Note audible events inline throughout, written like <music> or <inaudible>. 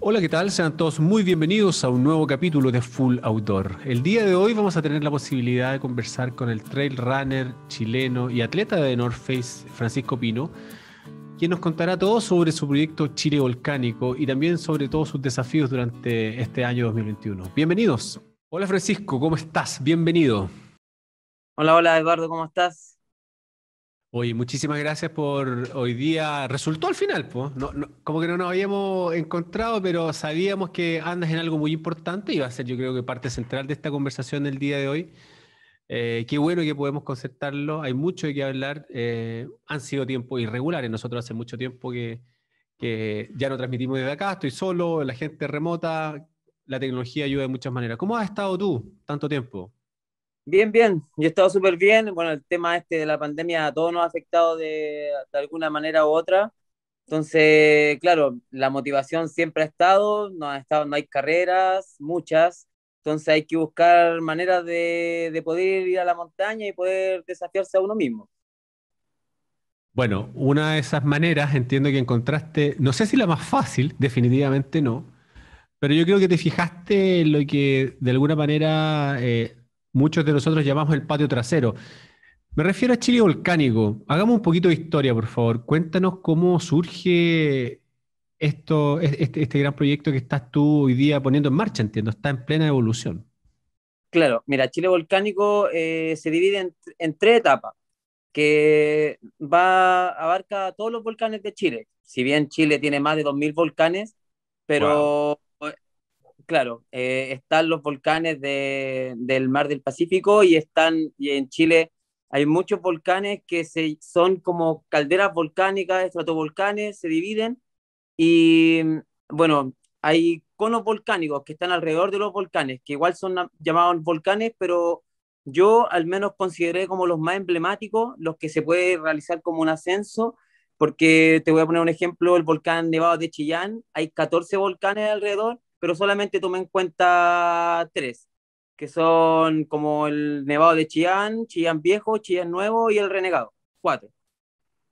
Hola, ¿qué tal? Sean todos muy bienvenidos a un nuevo capítulo de Full Outdoor. El día de hoy vamos a tener la posibilidad de conversar con el trail runner chileno y atleta de North Face, Francisco Pino, quien nos contará todo sobre su proyecto Chile Volcánico y también sobre todos sus desafíos durante este año 2021. Bienvenidos. Hola Francisco, ¿cómo estás? Bienvenido. Hola, hola Eduardo, ¿cómo estás? Oye, muchísimas gracias por hoy día. Resultó al final, pues. como que no nos habíamos encontrado, pero sabíamos que andas en algo muy importante y va a ser, yo creo que parte central de esta conversación del día de hoy. Eh, qué bueno que podemos concertarlo. Hay mucho de qué hablar. Eh, han sido tiempos irregulares. Nosotros hace mucho tiempo que, que ya no transmitimos desde acá. Estoy solo, la gente remota. La tecnología ayuda de muchas maneras. ¿Cómo has estado tú tanto tiempo? Bien, bien, yo he estado súper bien. Bueno, el tema este de la pandemia a todos nos ha afectado de, de alguna manera u otra. Entonces, claro, la motivación siempre ha estado, no, ha estado, no hay carreras, muchas, entonces hay que buscar maneras de, de, poder ir a la montaña y poder desafiarse a uno mismo. Bueno, una de esas maneras entiendo que encontraste, no sé si la más fácil, definitivamente no, pero yo creo que te fijaste en lo que de alguna manera eh, muchos de nosotros llamamos el patio trasero. Me refiero a Chile volcánico. Hagamos un poquito de historia, por favor. Cuéntanos cómo surge esto, este, este, gran proyecto que estás tú hoy día poniendo en marcha, entiendo, está en plena evolución. Claro, mira, Chile volcánico eh, se divide en, tres etapas que va, abarca todos los volcanes de Chile. Si bien Chile tiene más de 2.000 volcanes, pero claro, eh, están los volcanes del Mar del Pacífico y están, y en Chile hay muchos volcanes que se, son como calderas volcánicas, estratovolcanes, se dividen y bueno, hay conos volcánicos que están alrededor de los volcanes, que igual son llamados volcanes, pero yo al menos consideré como los más emblemáticos, los que se puede realizar como un ascenso, porque te voy a poner un ejemplo, el volcán Nevado de Chillán, hay 14 volcanes alrededor pero solamente tomé en cuenta tres, que son como el Nevado de Chillán, Chillán Viejo, Chillán Nuevo y el Renegado, cuatro.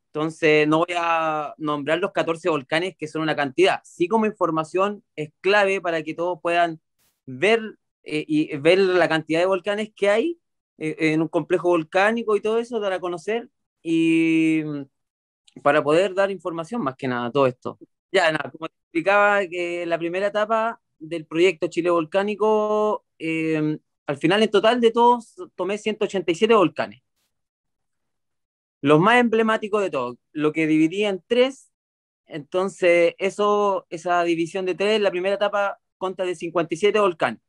Entonces, no voy a nombrar los 14 volcanes, que son una cantidad. Sí, como información es clave para que todos puedan ver eh, y ver la cantidad de volcanes que hay eh, en un complejo volcánico y todo eso, para conocer y para poder dar información más que nada todo esto. Ya, como te explicaba, que la primera etapa del proyecto Chile Volcánico, eh, al final en total de todos tomé 187 volcanes. Los más emblemáticos de todos, lo que dividí en tres, entonces eso, esa división de tres, la primera etapa consta de 57 volcanes,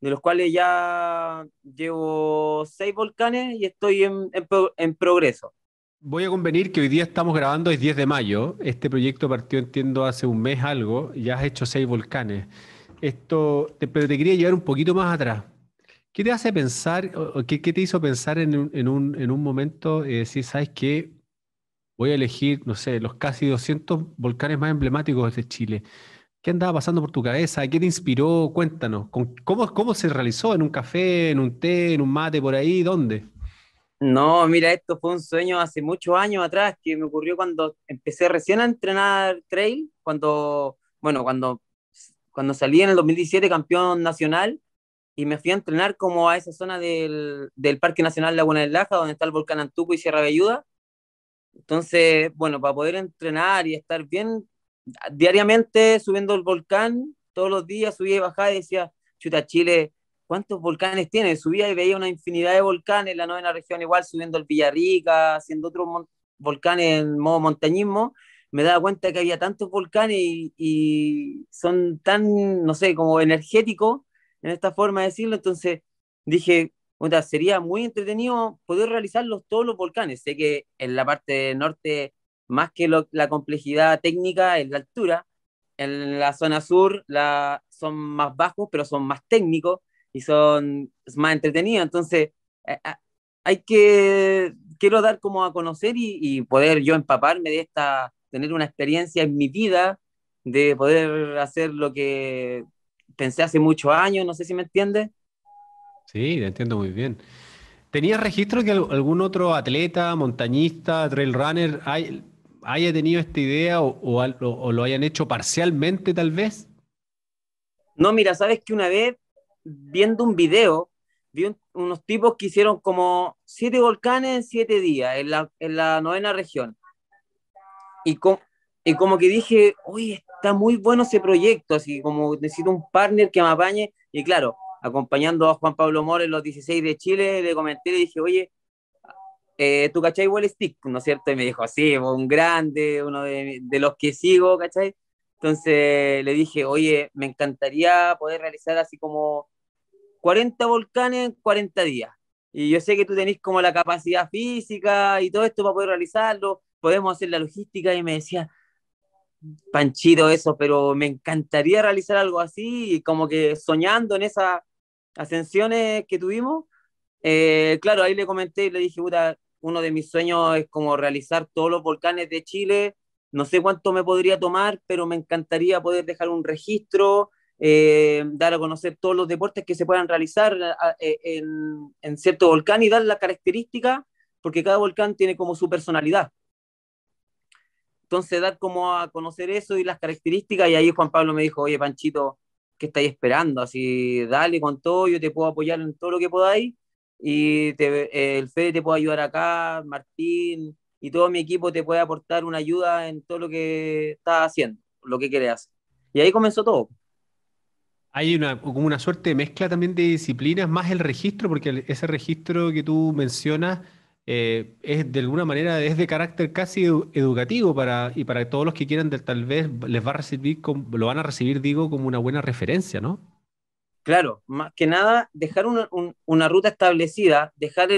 de los cuales ya llevo seis volcanes y estoy en, en progreso. Voy a convenir que hoy día estamos grabando, es 10 de mayo. Este proyecto partió, entiendo, hace un mes algo. Ya has hecho seis volcanes. Esto, pero te quería llevar un poquito más atrás. ¿Qué te hace pensar, o qué, te hizo pensar en un, momento y eh, decir, sabes qué, voy a elegir, no sé, los casi 200 volcanes más emblemáticos de Chile? ¿Qué andaba pasando por tu cabeza? ¿Qué te inspiró? Cuéntanos. ¿Cómo, cómo se realizó? ¿En un café, en un té, en un mate por ahí? ¿Dónde? No, mira, esto fue un sueño hace muchos años atrás que me ocurrió cuando empecé recién a entrenar trail, cuando, bueno, cuando, cuando salí en el 2017 campeón nacional y me fui a entrenar como a esa zona del, Parque Nacional Laguna del Laja, donde está el volcán Antuco y Sierra Ayuda. Entonces, bueno, para poder entrenar y estar bien diariamente subiendo el volcán, todos los días subía y bajaba y decía, chuta, Chile ¿Cuántos volcanes tiene? Subía y veía una infinidad de volcanes, la novena región igual, subiendo el Villarrica, haciendo otros volcanes en modo montañismo, me daba cuenta que había tantos volcanes y, son tan, no sé, como energéticos, en esta forma de decirlo, entonces dije, sería muy entretenido poder realizarlos todos los volcanes. Sé que en la parte norte, más que la complejidad técnica, es la altura. En la zona sur la, son más bajos, pero son más técnicos y son es más entretenidos. Entonces, eh, ah, hay que, quiero dar como a conocer y, poder yo empaparme de esta, tener una experiencia en mi vida, de poder hacer lo que pensé hace muchos años, no sé si me entiendes. Sí, te entiendo muy bien. ¿Tenías registro que algún otro atleta, montañista, trail runner hay, haya tenido esta idea o, o, o, lo hayan hecho parcialmente tal vez? No, mira, sabes que una vez viendo un video, vi unos tipos que hicieron como siete volcanes en siete días en la, en novena región. Y, como que dije, oye, está muy bueno ese proyecto, así como necesito un partner que me apañe. Y claro, acompañando a Juan Pablo en los 16 de Chile, le comenté, le dije, oye, eh, ¿tú cachai Wall Stick? ¿No es cierto? Y me dijo, sí, un grande, uno de, de los que sigo, ¿cachai? Entonces le dije, oye, me encantaría poder realizar así como 40 volcanes en 40 días. Y yo sé que tú tenés como la capacidad física y todo esto para poder realizarlo, podemos hacer la logística. Y me decía, chido eso, pero me encantaría realizar algo así. Y como que soñando en esas ascensiones que tuvimos, eh, claro, ahí le comenté y le dije, uno de mis sueños es como realizar todos los volcanes de Chile no sé cuánto me podría tomar, pero me encantaría poder dejar un registro, eh, dar a conocer todos los deportes que se puedan realizar eh, eh, en, cierto volcán y dar la característica, porque cada volcán tiene como su personalidad. Entonces, dar como a conocer eso y las características. Y ahí Juan Pablo me dijo, oye, Panchito, ¿qué estáis esperando? Así, dale con todo, yo te puedo apoyar en todo lo que podáis. Y el Fede te puede ayudar acá, Martín, y todo mi equipo te puede aportar una ayuda en todo lo que estás haciendo, lo que quieras Y ahí comenzó todo. Hay una, como una suerte de mezcla también de disciplinas, más el registro, porque ese registro que tú mencionas eh, es de alguna manera es de carácter casi educativo para, y para todos los que quieran, tal vez les va a recibir, lo van a recibir, digo, como una buena referencia, ¿no? Claro, más que nada, dejar una, ruta establecida, dejar,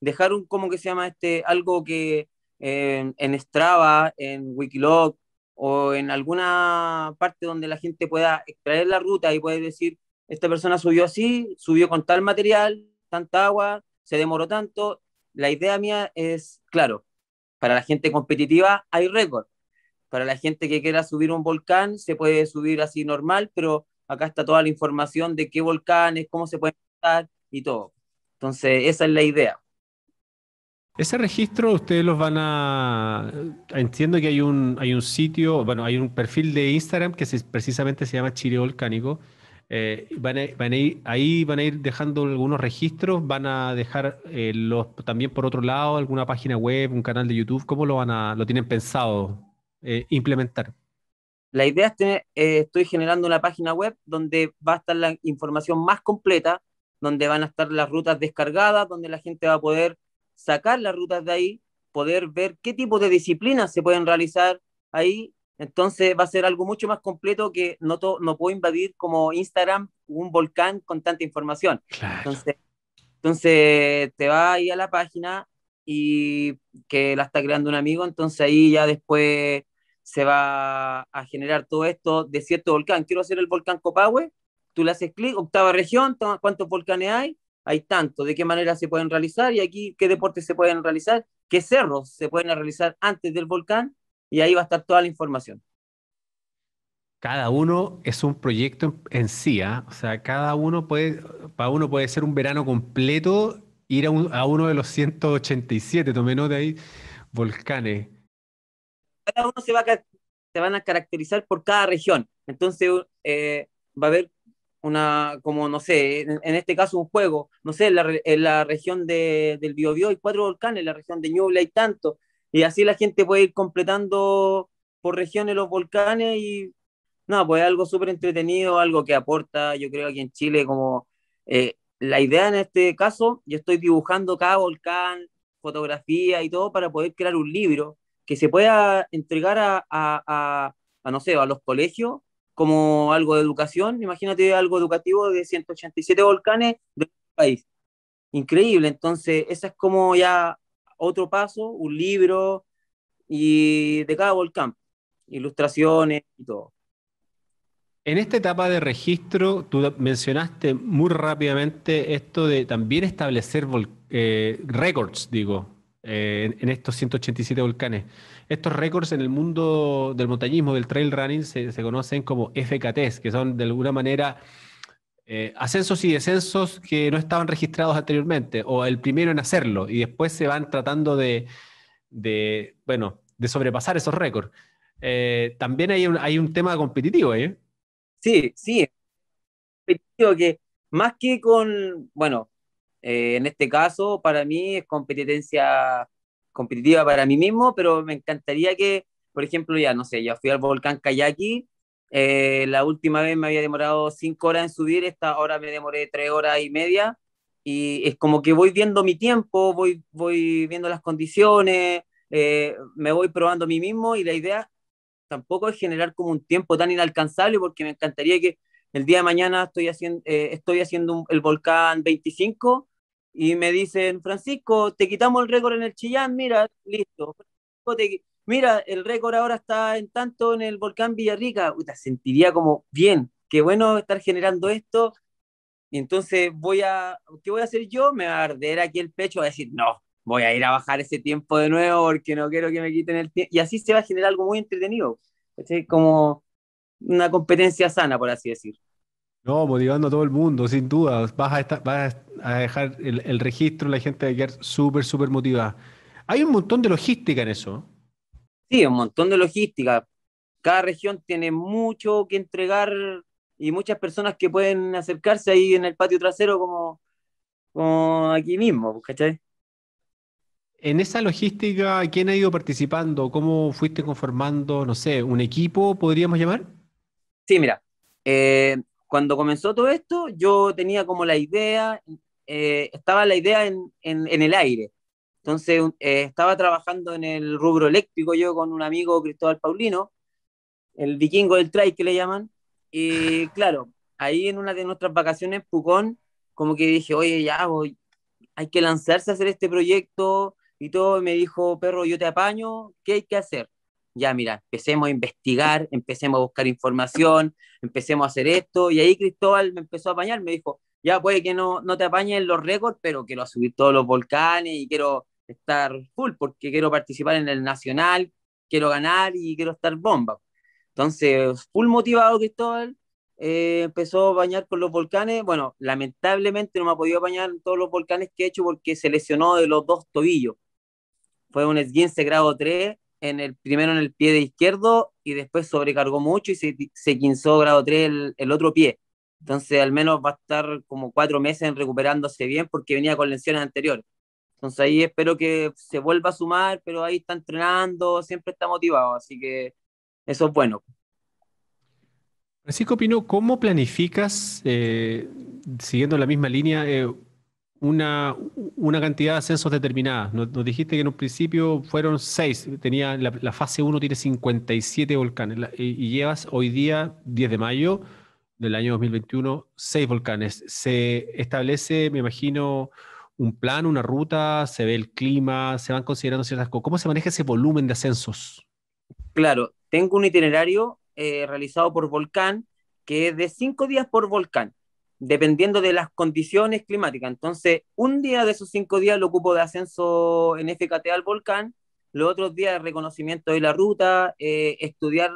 dejar un, ¿cómo que se llama este? Algo que, en, Strava, en Wikiloc o en alguna parte donde la gente pueda extraer la ruta y puede decir, esta persona subió así, subió con tal material, tanta agua, se demoró tanto. La idea mía es, claro, para la gente competitiva hay récord. Para la gente que quiera subir un volcán, se puede subir así normal, pero acá está toda la información de qué volcanes, cómo se puede estar y todo. Entonces, esa es la idea. Ese registro ustedes los van a... Entiendo que hay un, hay un sitio, bueno, hay un perfil de Instagram que precisamente se llama Chile Volcánico. Eh, a, ahí van a ir dejando algunos registros, van a dejar eh, los, también por otro lado alguna página web, un canal de YouTube. ¿Cómo lo, van a, lo tienen pensado eh, implementar? La idea es que estoy generando una página web donde va a estar la información más completa, donde van a estar las rutas descargadas, donde la gente va a poder sacar las rutas de ahí, poder ver qué tipo de disciplinas se pueden realizar ahí. Entonces va a ser algo mucho más completo que no, no puedo invadir como Instagram un volcán con tanta información. Entonces, entonces te va ahí a la página y que la está creando un amigo, entonces ahí ya después se va a generar todo esto de cierto volcán. Quiero hacer el volcán Copahue, tú le haces clic, octava región, cuántos volcanes hay, hay tanto, de qué manera se pueden realizar y aquí qué deportes se pueden realizar, qué cerros se pueden realizar antes del volcán y ahí va a estar toda la información. Cada uno es un proyecto en sí, ¿ah? o sea, cada uno puede, para uno puede ser un verano completo ir a, uno de los 187, tomé nota ahí, volcanes. Cada uno se va a, van a caracterizar por cada región, entonces eh, va a haber una, como no sé, en, este caso un juego, no sé, en la, la región de, del Biobío hay cuatro volcanes, en la región de Ñuble hay tanto, y así la gente puede ir completando por regiones los volcanes y no, pues algo súper entretenido, algo que aporta, yo creo, aquí en Chile, como eh, la idea en este caso, yo estoy dibujando cada volcán, fotografía y todo para poder crear un libro que se pueda entregar a, a no sé, a los colegios como algo de educación, imagínate algo educativo de 187 volcanes del país. Increíble, entonces ese es como ya otro paso, un libro y de cada volcán, ilustraciones y todo. En esta etapa de registro, tú mencionaste muy rápidamente esto de también establecer eh, records, digo, eh, en estos 187 volcanes. Estos récords en el mundo del montañismo, del trail running, se, conocen como FKTs, que son de alguna manera eh, ascensos y descensos que no estaban registrados anteriormente, o el primero en hacerlo, y después se van tratando de, bueno, de sobrepasar esos récords. Eh, también hay un, hay un tema competitivo ahí. Sí, sí, competitivo que más que con, bueno, eh, en este caso, para mí es competencia competitiva para mí mismo, pero me encantaría que, por ejemplo, ya no sé, ya fui al volcán Kayaki, eh, la última vez me había demorado cinco horas en subir, esta hora me demoré tres horas y media, y es como que voy viendo mi tiempo, voy, voy viendo las condiciones, eh, me voy probando a mí mismo, y la idea tampoco es generar como un tiempo tan inalcanzable, porque me encantaría que el día de mañana estoy haciendo, estoy haciendo el volcán 25 y me dicen, Francisco, te quitamos el récord en el Chillán, mira, listo. mira, el récord ahora está en tanto en el volcán Villarrica. Uy, te sentiría como, bien, qué bueno estar generando esto. Y entonces voy a, ¿qué voy a hacer yo? Me va a arder aquí el pecho, voy a decir, no, voy a ir a bajar ese tiempo de nuevo porque no quiero que me quiten el tiempo. Y así se va a generar algo muy entretenido. Es Como una competencia sana, por así decir. No, motivando a todo el mundo, sin duda. Vas a, dejar el, registro, la gente va a quedar súper, súper motivada. Hay un montón de logística en eso. Sí, un montón de logística. Cada región tiene mucho que entregar y muchas personas que pueden acercarse ahí en el patio trasero como, como aquí mismo, ¿cachai? En esa logística, ¿quién ha ido participando? ¿Cómo fuiste conformando, no sé, un equipo, podríamos llamar? Sí, mira, eh, cuando comenzó todo esto, yo tenía como la idea, eh, estaba la idea en, en, el aire. Entonces, eh, estaba trabajando en el rubro eléctrico yo con un amigo, Cristóbal Paulino, el vikingo del trail que le llaman. Y <laughs> claro, ahí en una de nuestras vacaciones, Pucón, como que dije, oye, ya, voy, hay que lanzarse a hacer este proyecto y todo. Y me dijo, perro, yo te apaño, ¿qué hay que hacer? ya mira, empecemos a investigar, empecemos a buscar información, empecemos a hacer esto. Y ahí Cristóbal me empezó a apañar, me dijo, ya puede que no, no te apañen los récords, pero quiero subir todos los volcanes y quiero estar full porque quiero participar en el nacional, quiero ganar y quiero estar bomba. Entonces, full motivado Cristóbal, eh, empezó a bañar con los volcanes. Bueno, lamentablemente no me ha podido bañar en todos los volcanes que he hecho porque se lesionó de los dos tobillos. Fue un esguince grado 3 en el, primero en el pie de izquierdo y después sobrecargó mucho y se, quinzó grado 3 el, otro pie. Entonces al menos va a estar como cuatro meses recuperándose bien porque venía con lesiones anteriores. Entonces ahí espero que se vuelva a sumar, pero ahí está entrenando, siempre está motivado, así que eso es bueno. Francisco Pino, ¿cómo planificas, eh, siguiendo la misma línea, eh, una, una cantidad de ascensos determinada. Nos, dijiste que en un principio fueron seis, tenía la, fase 1 tiene 57 volcanes y, llevas hoy día, 10 de mayo del año 2021, seis volcanes. Se establece, me imagino, un plan, una ruta, se ve el clima, se van considerando ciertas cosas. ¿Cómo se maneja ese volumen de ascensos? Claro, tengo un itinerario eh, realizado por volcán que es de cinco días por volcán dependiendo de las condiciones climáticas. Entonces, un día de esos cinco días lo ocupo de ascenso en FKT al volcán, los otros días de reconocimiento de la ruta, eh, estudiar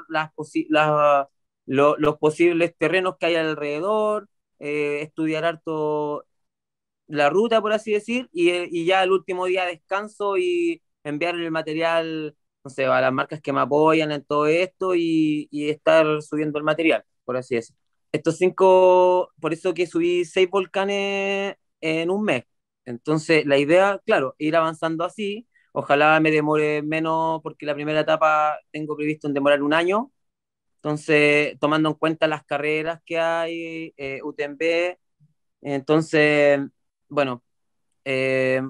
los posibles terrenos que hay alrededor, eh, estudiar harto la ruta, por así decir, eh, y, ya el último día descanso y enviar el material, no sé, a las marcas que me apoyan en todo esto y, y estar subiendo el material, por así decir estos cinco, por eso que subí seis volcanes en un mes. Entonces, la idea, claro, ir avanzando así. Ojalá me demore menos, porque la primera etapa tengo previsto en demorar un año. Entonces, tomando en cuenta las carreras que hay, eh, UTMB. Entonces, bueno, eh,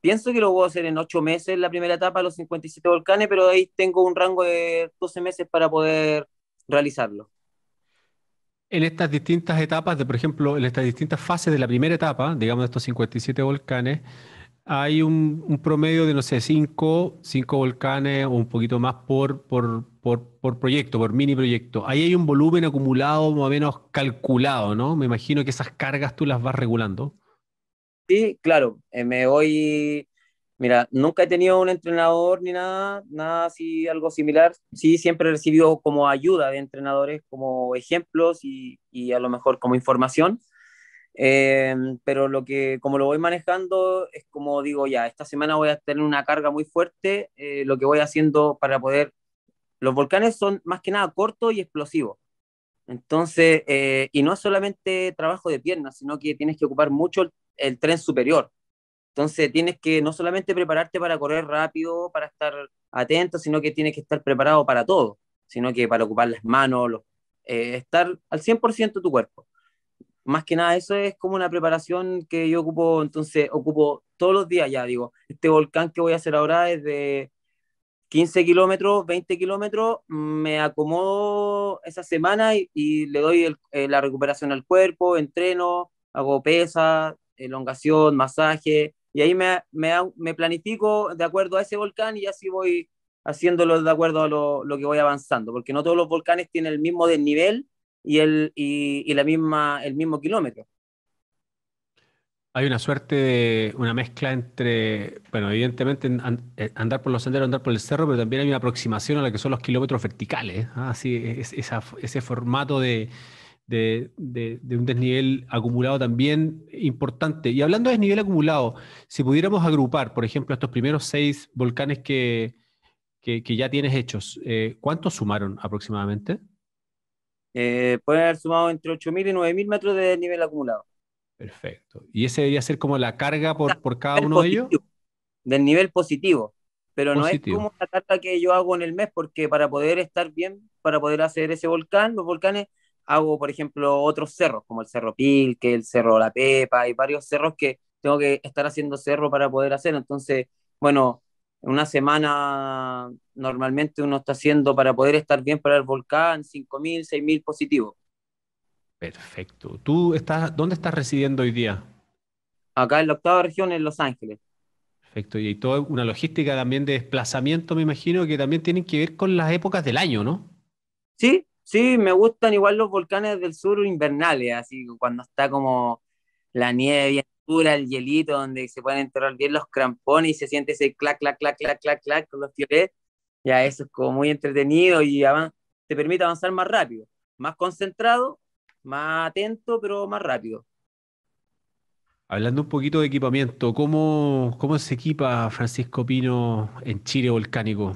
pienso que lo voy a hacer en ocho meses la primera etapa, los 57 volcanes, pero ahí tengo un rango de 12 meses para poder realizarlo en estas distintas etapas, de, por ejemplo, en estas distintas fases de la primera etapa, digamos de estos 57 volcanes, hay un, promedio de, no sé, 5, volcanes o un poquito más por, por, proyecto, por mini proyecto. Ahí hay un volumen acumulado más o menos calculado, ¿no? Me imagino que esas cargas tú las vas regulando. Sí, claro. Eh, me voy Mira, nunca he tenido un entrenador ni nada, nada así, algo similar. Sí, siempre he recibido como ayuda de entrenadores, como ejemplos y, a lo mejor como información. Em, pero lo que, como lo voy manejando, es como digo, ya, esta semana voy a tener una carga muy fuerte, eh, lo que voy haciendo para poder... Los volcanes son más que nada cortos y explosivos. Entonces, eh, y no es solamente trabajo de piernas, sino que tienes que ocupar mucho el tren superior entonces tienes que no solamente prepararte para correr rápido, para estar atento, sino que tienes que estar preparado para todo, sino que para ocupar las manos, eh, estar al 100% tu cuerpo. Más que nada, eso es como una preparación que yo ocupo, entonces ocupo todos los días ya, digo, este volcán que voy a hacer ahora es de 15 kilómetros, 20 kilómetros, me acomodo esa semana y, le doy eh, la recuperación al cuerpo, entreno, hago pesas, elongación, masaje, y ahí me, planifico de acuerdo a ese volcán y así voy haciéndolo de acuerdo a lo, que voy avanzando, porque no todos los volcanes tienen el mismo desnivel y el, y, la misma, el mismo kilómetro. Hay una suerte de una mezcla entre, bueno, evidentemente eh, andar por los senderos, andar por el cerro, pero también hay una aproximación a lo que son los kilómetros verticales, ¿eh? así ah, ese formato de, de, un desnivel acumulado también importante. Y hablando de desnivel acumulado, si pudiéramos agrupar, por ejemplo, estos primeros seis volcanes que, ya tienes hechos, eh, ¿cuántos sumaron aproximadamente? Eh, pueden haber sumado entre 8.000 y 9.000 metros de desnivel acumulado. Perfecto. ¿Y ese debería ser como la carga por, cada uno de ellos? Del nivel positivo. Pero no es como la carga que yo hago en el mes, porque para poder estar bien, para poder hacer ese volcán, los volcanes hago, por ejemplo, otros cerros, como el Cerro Pilque, el Cerro La Pepa, y varios cerros que tengo que estar haciendo cerro para poder hacer. Entonces, bueno, una semana normalmente uno está haciendo para poder estar bien para el volcán 5.000, 6.000 positivos. Perfecto. ¿Tú estás, dónde estás residiendo hoy día? Acá en la octava región, en Los Ángeles. Perfecto. Y hay toda una logística también de desplazamiento, me imagino, que también tienen que ver con las épocas del año, ¿no? Sí, Sí, me gustan igual los volcanes del sur invernales, así cuando está como la nieve bien dura, el hielito, donde se pueden enterrar bien los crampones y se siente ese clac, clac, clac, clac, clac, clac con los fiolets. Ya eso es como muy entretenido y te permite avanzar más rápido, más concentrado, más atento, pero más rápido. Hablando un poquito de equipamiento, ¿cómo, cómo se equipa Francisco Pino en Chile volcánico?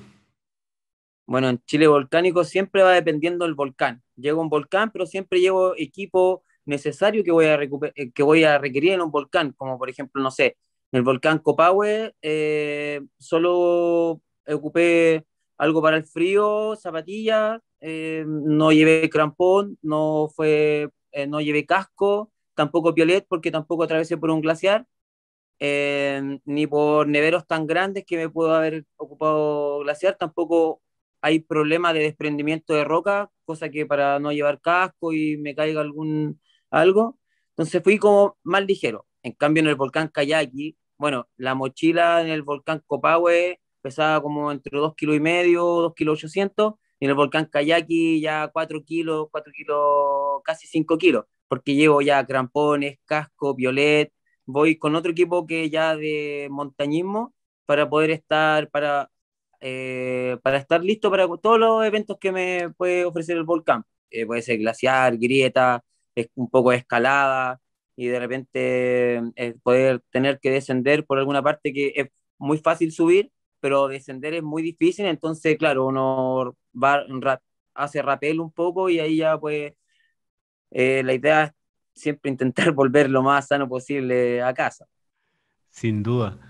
Bueno, en Chile volcánico siempre va dependiendo del volcán. Llego a un volcán, pero siempre llevo equipo necesario que voy a, eh, que voy a requerir en un volcán, como por ejemplo, no sé, en el volcán Copahue eh, solo ocupé algo para el frío, zapatillas, eh, no llevé crampón, no, fue, no llevé casco, tampoco piolet porque tampoco atravesé por un glaciar. ni por neveros tan grandes que me puedo haber ocupado glaciar, tampoco hay problemas de desprendimiento de roca, cosa que para no llevar casco y me caiga algún algo. Entonces fui como más ligero. En cambio, en el volcán Kayaki, bueno, la mochila en el volcán Copahue pesaba como entre 2 kilos y medio, kilos y en el volcán Kayaki ya 4 kilos, 4 kilos, casi 5 kilos, porque llevo ya crampones, casco, violet, voy con otro equipo que ya de montañismo para poder estar, para eh, para estar listo para todos los eventos que me puede ofrecer el volcán. Eh, puede ser glaciar, grieta, es un poco de escalada y de repente eh, poder tener que descender por alguna parte que es muy fácil subir, pero descender es muy difícil, entonces claro, uno va, hace rapel un poco y ahí ya pues la idea es siempre intentar <laughs> volver lo más sano posible a casa. Sin duda.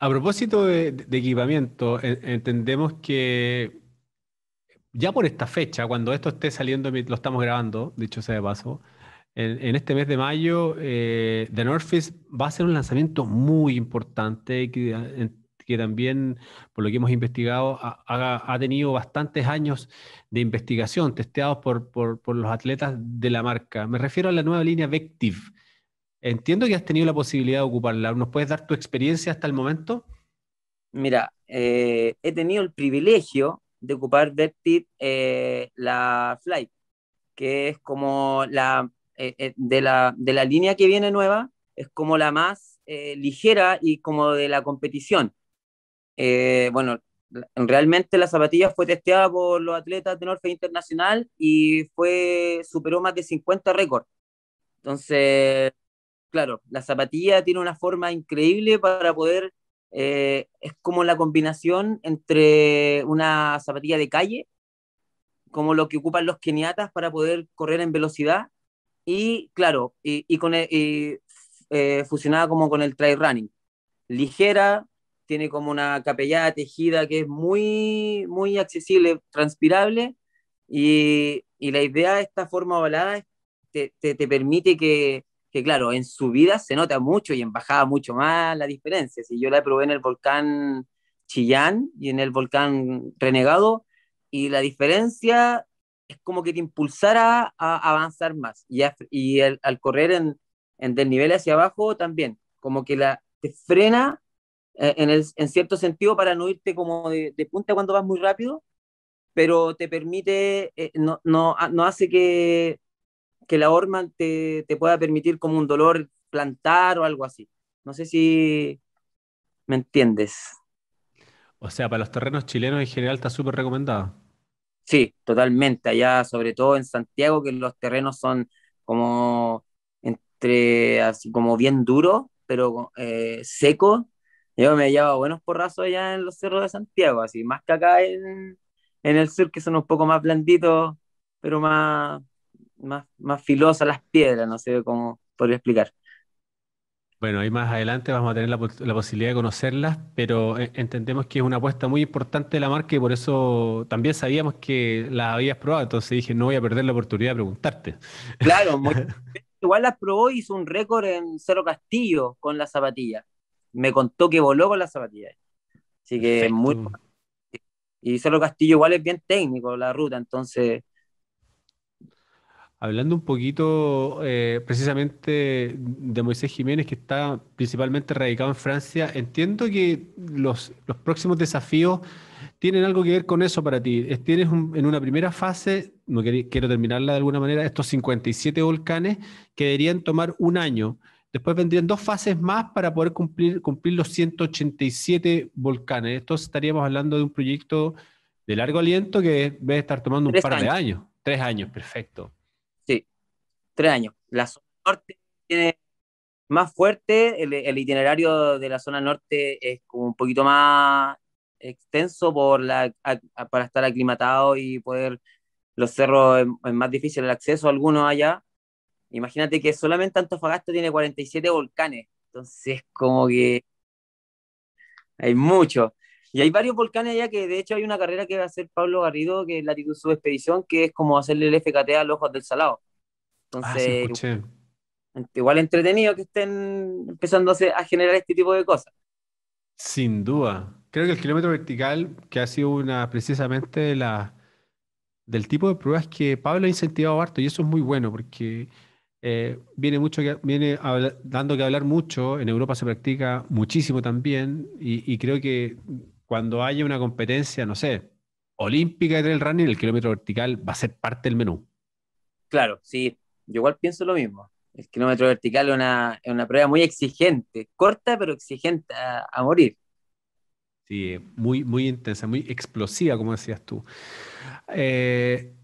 A propósito de, equipamiento, entendemos que ya por esta fecha, cuando esto esté saliendo, lo estamos grabando, dicho sea de paso, en, este mes de mayo, eh, The North Face va a ser un lanzamiento muy importante que, también, por lo que hemos investigado, ha, tenido bastantes años de investigación testeados por, por, los atletas de la marca. Me refiero a la nueva línea Vectiv Entiendo que has tenido la posibilidad de ocuparla. ¿Nos puedes dar tu experiencia hasta el momento? Mira, eh, he tenido el privilegio de ocupar Vertit eh, la Flight, que es como la, eh, de la, de la línea que viene nueva, es como la más ligera y como de la competición. bueno, realmente la zapatilla fue testeada por los atletas de Norfe Internacional y fue, superó más de 50 récords. Entonces, claro, la zapatilla tiene una forma increíble para poder, eh, es como la combinación entre una zapatilla de calle, como lo que ocupan los keniatas para poder correr en velocidad, y claro, y, con, e, y, eh, fusionada como con el trail running. Ligera, tiene como una capellada tejida que es muy, muy accesible, transpirable, y, la idea de esta forma ovalada te, te, te permite que, que claro, en subida se nota mucho y en bajada mucho más la diferencia. Si yo la probé en el volcán Chillán y en el volcán Renegado, y la diferencia es como que te impulsara a avanzar más. Y, y al correr en, en del nivel hacia abajo también, como que te frena eh, en, cierto sentido para no irte como de, punta cuando vas muy rápido, pero te permite, eh, no, no, no hace que que la horma te, pueda permitir como un dolor plantar o algo así. No sé si me entiendes. O sea, para los terrenos chilenos en general está súper recomendado. Sí, totalmente. Allá, sobre todo en Santiago, que los terrenos son como entre así como bien duro pero eh, seco secos. Yo me llevaba buenos porrazos allá en los cerros de Santiago, así más que acá en, en el sur, que son un poco más blanditos, pero más, más, más filosas las piedras, no sé cómo podría explicar. Bueno, ahí más adelante vamos a tener la, posibilidad de conocerlas, pero eh, entendemos que es una apuesta muy importante de la marca y por eso también sabíamos que la habías probado, entonces dije, no voy a perder la oportunidad de preguntarte. Claro, <laughs> igual las probó y hizo un récord en Cerro Castillo con la zapatilla. Me contó que voló con las zapatilla. Así que muy... Y Cerro Castillo igual es bien técnico la ruta, entonces Hablando un poquito eh, precisamente de Moisés Jiménez, que está principalmente radicado en Francia, entiendo que los, los próximos desafíos tienen algo que ver con eso para ti. Tienes en una primera fase, no quiero terminarla de alguna manera, estos 57 volcanes que deberían tomar un año. Después vendrían dos fases más para poder cumplir, cumplir los 187 volcanes. Entonces estaríamos hablando de un proyecto de largo aliento que debe estar tomando un par de años. Tres años, perfecto tres años. La zona norte tiene más fuerte, el, itinerario de la zona norte es como un poquito más extenso por la, para estar aclimatado y poder, los cerros es, más difícil el acceso a algunos allá. Imagínate que solamente Antofagasta tiene 47 volcanes, entonces como que hay muchos, Y hay varios volcanes allá que de hecho hay una carrera que va a hacer Pablo Garrido, que es Latitud Subexpedición, que es como hacerle el FKT a los ojos del salado. Ah, Entonces, igual entretenido que estén empezándose a generar este tipo de cosas. Sin duda. Creo que el kilómetro vertical, que ha sido una precisamente la, del tipo de pruebas que Pablo ha incentivado harto, y eso es muy bueno porque eh, viene, mucho viene dando que hablar mucho, en Europa se practica muchísimo también, y, y creo que cuando haya una competencia, no sé, olímpica de trail running, el kilómetro vertical va a ser parte del menú. Claro, sí, yo igual pienso lo mismo. El kilómetro vertical es una, prueba muy exigente, corta pero exigente a, morir. Sí, muy, muy intensa, muy explosiva, como decías tú. Eh,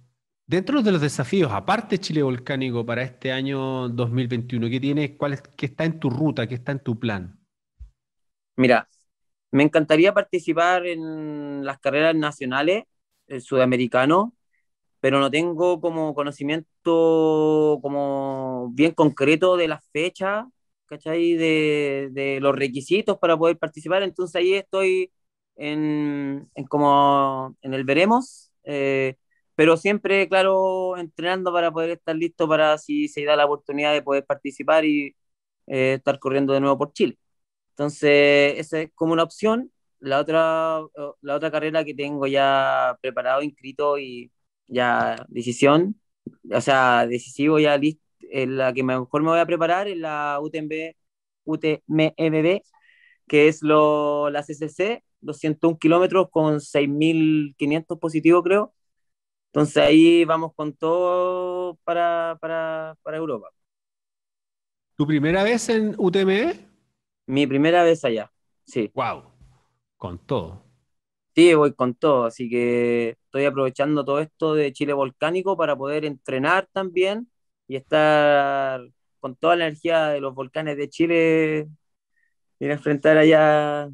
dentro de los desafíos, aparte Chile Volcánico para este año 2021, ¿qué tienes? ¿Cuál ¿Qué está en tu ruta? ¿Qué está en tu plan? Mira, me encantaría participar en las carreras nacionales, el sudamericano, pero no tengo como conocimiento como bien concreto de las fechas, ¿cachai? De, de, los requisitos para poder participar, entonces ahí estoy en, en como en el veremos, eh, pero siempre, claro, entrenando para poder estar listo para si se da la oportunidad de poder participar y eh, estar corriendo de nuevo por Chile. Entonces, esa es como una opción. La otra, eh, la otra carrera que tengo ya preparado, inscrito y ya decisión, o sea, decisivo ya listo, en eh, la que mejor me voy a preparar es la UTMB, UTMB que es lo, la CCC, 201 kilómetros con 6.500 positivos creo. Entonces ahí vamos con todo para, para, para Europa. ¿Tu primera vez en UTMB? Mi primera vez allá, sí. Wow, con todo. Sí, voy con todo, así que estoy aprovechando todo esto de Chile volcánico para poder entrenar también y estar con toda la energía de los volcanes de Chile, y enfrentar allá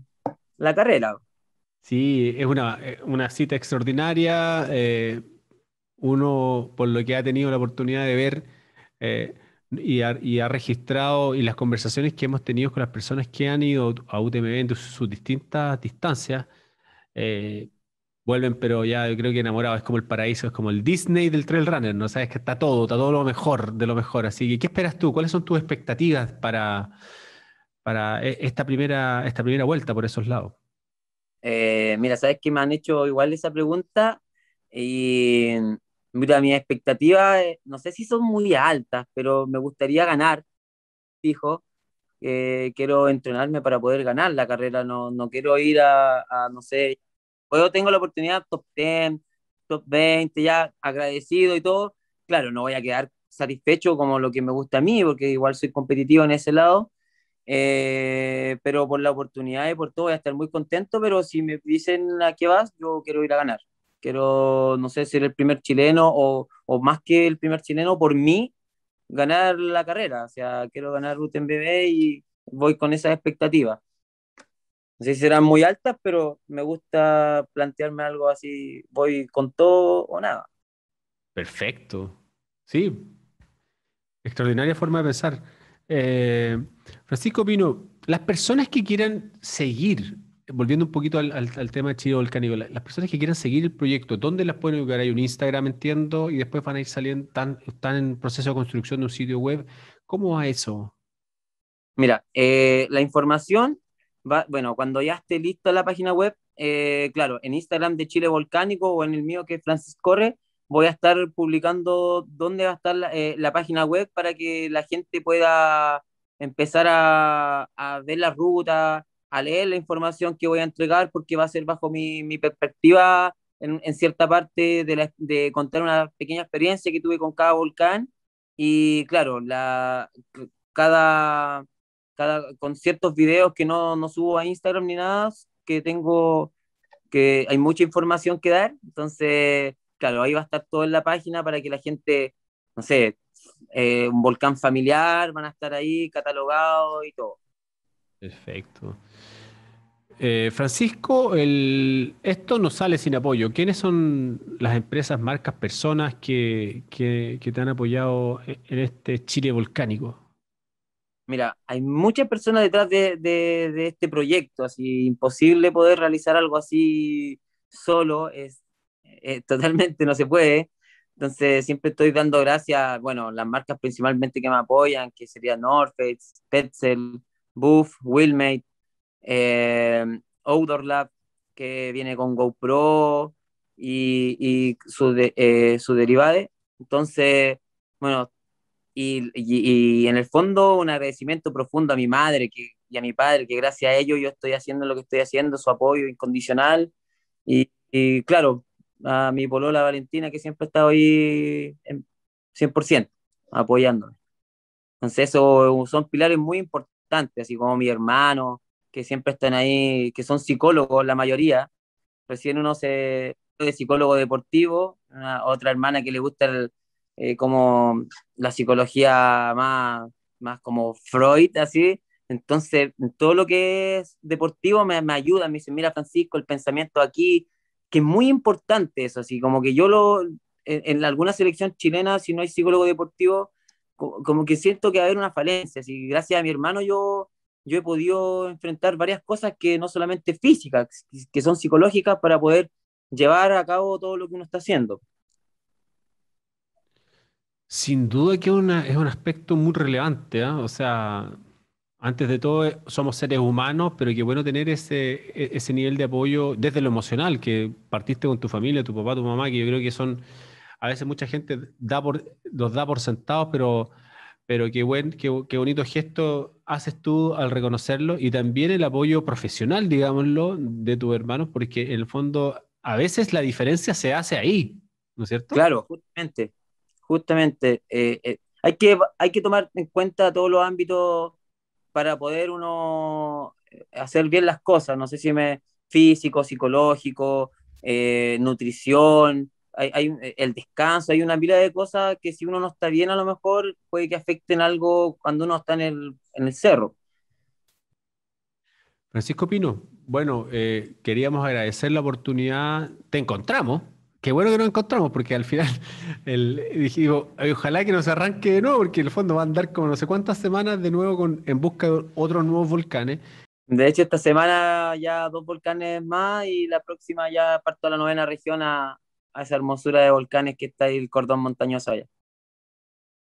la carrera. Sí, es una, eh, cita extraordinaria. Eh, uno, por lo que ha tenido la oportunidad de ver eh, y, ha, y, ha, registrado y las conversaciones que hemos tenido con las personas que han ido a UTMB en sus distintas distancias, Vuelven, pero ya creo que enamorado es como el paraíso, es como el Disney del Trail Runner, ¿no? Sabes que está todo, está todo lo mejor de lo mejor. Así que, ¿qué esperas tú? ¿Cuáles son tus expectativas para, para e-, esta, primera, esta primera vuelta por esos lados? Eh, mira, sabes que me han hecho igual esa pregunta y mira, mi expectativas, eh, no sé si son muy altas, pero me gustaría ganar, fijo. Eh, quiero entrenarme para poder ganar la carrera, no, no quiero ir a, no sé, Puedo tengo la oportunidad top 10, top 20, ya agradecido y todo. Claro, no voy a quedar satisfecho como lo que me gusta a mí, porque igual soy competitivo en ese lado. Eh, pero por la oportunidad y por todo voy a estar muy contento, pero si me dicen a qué vas, yo quiero ir a ganar. Quiero, no sé, ser el primer chileno o, más que el primer chileno, por mí, ganar la carrera. O sea, quiero ganar UTMB y voy con esas expectativas no sé si serán muy altas, pero me gusta plantearme algo así, voy con todo o nada. Perfecto. Sí. Extraordinaria forma de pensar. Eh, Francisco Pino, las personas que quieran seguir, volviendo un poquito al, tema de Chido Volcánico, las personas que quieran seguir el proyecto, ¿dónde las pueden ubicar? Hay un Instagram, entiendo, y después van a ir saliendo, están, están en proceso de construcción de un sitio web. ¿Cómo va eso? Mira, eh, la información bueno, cuando ya esté lista la página web, eh, claro, en Instagram de Chile Volcánico o en el mío que es Francis Corre, voy a estar publicando dónde va a estar la, eh, página web para que la gente pueda empezar a, ver la ruta, a leer la información que voy a entregar, porque va a ser bajo mi, perspectiva en, cierta parte de, de contar una pequeña experiencia que tuve con cada volcán. Y claro, la, cada con ciertos videos que no, no subo a Instagram ni nada, que tengo, que hay mucha información que dar, entonces, claro, ahí va a estar todo en la página para que la gente, no sé, eh, un volcán familiar, van a estar ahí catalogados y todo. Perfecto. Eh, Francisco, el, esto no sale sin apoyo. ¿Quiénes son las empresas, marcas, personas que, que, que te han apoyado en este Chile volcánico? mira, hay muchas personas detrás de, este proyecto, así imposible poder realizar algo así solo, es, <laughs> totalmente no se puede. Entonces siempre estoy dando gracias, bueno, las marcas principalmente que me apoyan, que serían North Face, Petzl, Buff, Willmate, eh, Outdoor Lab, que viene con GoPro y, y su, eh, su Entonces, bueno, y, y, en el fondo un agradecimiento profundo a mi madre y a mi padre, que gracias a ellos yo estoy haciendo lo que estoy haciendo, su apoyo incondicional. Y, claro, a mi polola Valentina, que siempre ha estado ahí 100% apoyándome. Entonces, eso son pilares muy importantes, así como mi hermano, que siempre están ahí, que son psicólogos la mayoría. Recién uno se de psicólogo deportivo, otra hermana que le gusta el, eh, como la psicología más, más como Freud, así. Entonces, todo lo que es deportivo me, me ayuda, me dice mira Francisco, el pensamiento aquí, que es muy importante eso, así como que yo lo, en, alguna selección chilena, si no hay psicólogo deportivo, como, que siento que va a haber una falencia, así gracias a mi hermano yo, yo he podido enfrentar varias cosas que no solamente físicas, que son psicológicas para poder llevar a cabo todo lo que uno está haciendo. Sin duda que es un aspecto muy relevante, ¿ah? o sea, antes de todo eh, somos seres humanos, pero qué bueno tener e, ese, nivel de apoyo desde lo emocional, que partiste con tu familia, tu papá, tu mamá, que yo creo que son, a veces mucha gente da por, los da por sentados, pero, pero qué, qué, qué bonito gesto haces tú al reconocerlo y también el apoyo profesional, digámoslo, de tus hermanos, porque en el fondo a veces la diferencia se hace ahí, ¿no es cierto? Claro, justamente. Justamente, eh, eh, hay, que, hay que tomar en cuenta todos los ámbitos para poder uno eh, hacer bien las cosas, no sé si me físico, psicológico, nutrición, hay, el descanso, hay una pila de cosas que si uno no está bien a lo mejor puede que afecten algo cuando uno está en el, en el cerro. Francisco Pino, bueno, queríamos agradecer la oportunidad, te encontramos, Qué bueno que nos encontramos, porque al final <laughs> el, ojalá que nos arranque de nuevo, porque en el fondo va a andar como no sé cuántas semanas de nuevo con, en busca de otros nuevos volcanes. De hecho, esta semana ya dos volcanes más y la próxima ya parto a la novena región a, a esa hermosura de volcanes que está ahí el cordón montañoso allá.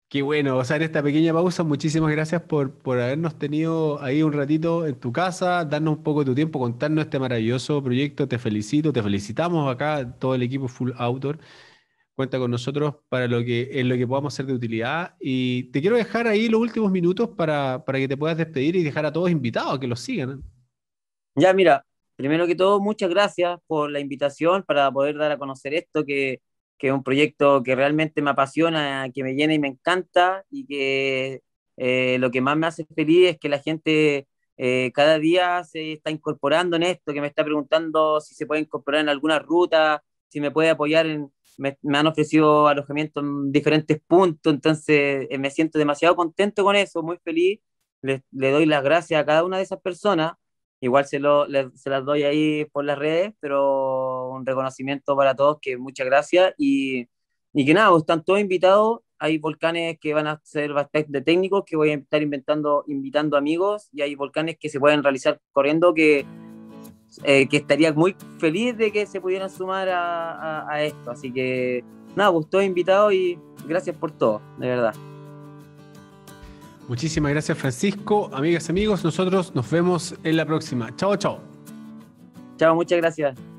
Qué bueno, o sea, en esta pequeña pausa, muchísimas gracias por, habernos tenido ahí un ratito en tu casa, darnos un poco de tu tiempo, contarnos este maravilloso proyecto. Te felicito, te felicitamos acá, todo el equipo Full Outdoor cuenta con nosotros para lo que, en lo que podamos ser de utilidad. Y te quiero dejar ahí los últimos minutos para, para que te puedas despedir y dejar a todos invitados a que los sigan. ¿eh? Ya, mira, primero que todo, muchas gracias por la invitación para poder dar a conocer esto que que es un proyecto que realmente me apasiona, que me llena y me encanta y que eh, lo que más me hace feliz es que la gente eh, cada día se está incorporando en esto, que me está preguntando si se puede incorporar en alguna ruta, si me puede apoyar Me, han ofrecido alojamiento en diferentes puntos, entonces eh, me siento demasiado contento con eso, muy feliz. Le, doy las gracias a cada una de esas personas. Igual se, lo, se las doy ahí por las redes, pero un reconocimiento para todos, que muchas gracias. Y, que nada, pues, están todos invitados. Hay volcanes que van a ser bastante técnicos, que voy a estar inventando, invitando amigos, y hay volcanes que se pueden realizar corriendo, que, eh, que estaría muy feliz de que se pudieran sumar a, esto. Así que nada, pues, todos invitados y gracias por todo, de verdad. Muchísimas gracias Francisco. Amigas, amigos, nosotros nos vemos en la próxima. Chao, chao. Chao, muchas gracias.